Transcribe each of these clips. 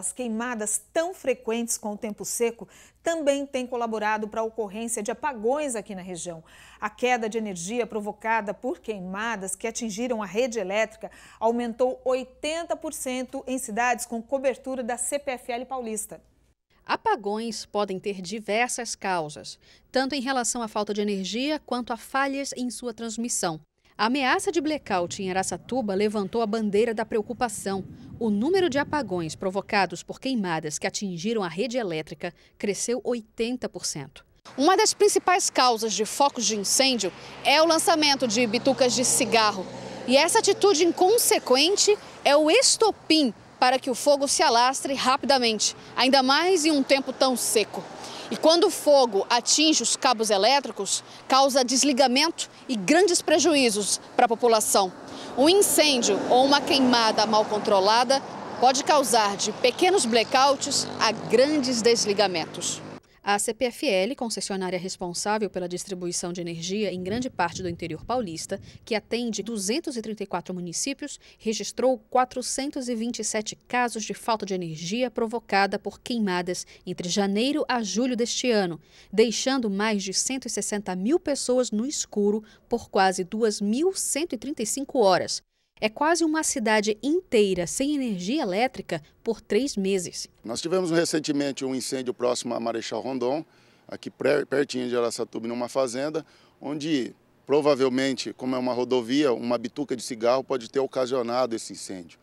As queimadas tão frequentes com o tempo seco também têm colaborado para a ocorrência de apagões aqui na região. A queda de energia provocada por queimadas que atingiram a rede elétrica aumentou 80% em cidades com cobertura da CPFL paulista. Apagões podem ter diversas causas, tanto em relação à falta de energia quanto a falhas em sua transmissão. A ameaça de blackout em Aracatuba levantou a bandeira da preocupação. O número de apagões provocados por queimadas que atingiram a rede elétrica cresceu 80%. Uma das principais causas de focos de incêndio é o lançamento de bitucas de cigarro. E essa atitude inconsequente é o estopim para que o fogo se alastre rapidamente, ainda mais em um tempo tão seco. E quando o fogo atinge os cabos elétricos, causa desligamento e grandes prejuízos para a população. Um incêndio ou uma queimada mal controlada pode causar de pequenos blackouts a grandes desligamentos. A CPFL, concessionária responsável pela distribuição de energia em grande parte do interior paulista, que atende 234 municípios, registrou 427 casos de falta de energia provocada por queimadas entre janeiro a julho deste ano, deixando mais de 160 mil pessoas no escuro por quase 2.135 horas, é quase uma cidade inteira sem energia elétrica por três meses. Nós tivemos recentemente um incêndio próximo a Marechal Rondon, aqui pertinho de Araçatuba, numa fazenda, onde provavelmente, como é uma rodovia, uma bituca de cigarro pode ter ocasionado esse incêndio.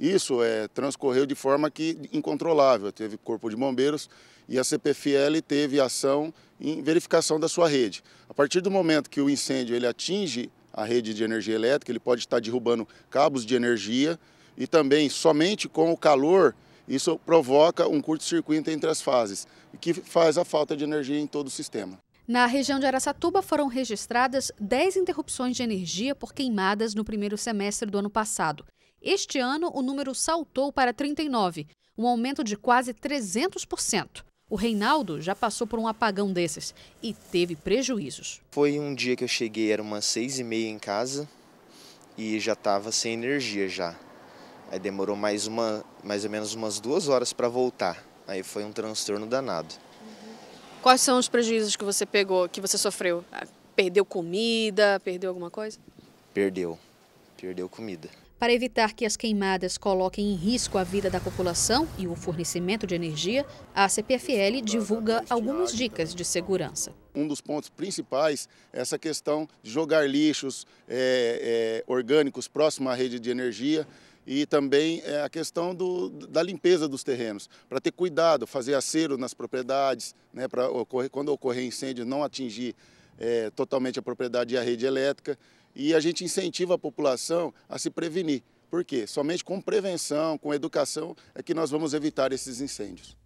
Isso é, transcorreu de forma que incontrolável. Teve corpo de bombeiros e a CPFL teve ação em verificação da sua rede. A partir do momento que o incêndio ele atinge a rede de energia elétrica, ele pode estar derrubando cabos de energia e também somente com o calor isso provoca um curto-circuito entre as fases, que faz a falta de energia em todo o sistema. Na região de Aracatuba foram registradas 10 interrupções de energia por queimadas no primeiro semestre do ano passado. Este ano, o número saltou para 39, um aumento de quase 300%. O Reinaldo já passou por um apagão desses e teve prejuízos. Foi um dia que eu cheguei, era umas seis e meia em casa e já estava sem energia já. Aí demorou mais, uma, mais ou menos umas duas horas para voltar. Aí foi um transtorno danado. Quais são os prejuízos que você pegou, que você sofreu? Ah, perdeu comida, perdeu alguma coisa? Perdeu perdeu comida. Para evitar que as queimadas coloquem em risco a vida da população e o fornecimento de energia, a CPFL divulga algumas dicas de segurança. Um dos pontos principais é essa questão de jogar lixos é, é, orgânicos próximo à rede de energia e também é, a questão do, da limpeza dos terrenos, para ter cuidado, fazer acero nas propriedades, né, para ocorrer, quando ocorrer incêndio não atingir é, totalmente a propriedade e a rede elétrica e a gente incentiva a população a se prevenir. Por quê? Somente com prevenção, com educação, é que nós vamos evitar esses incêndios.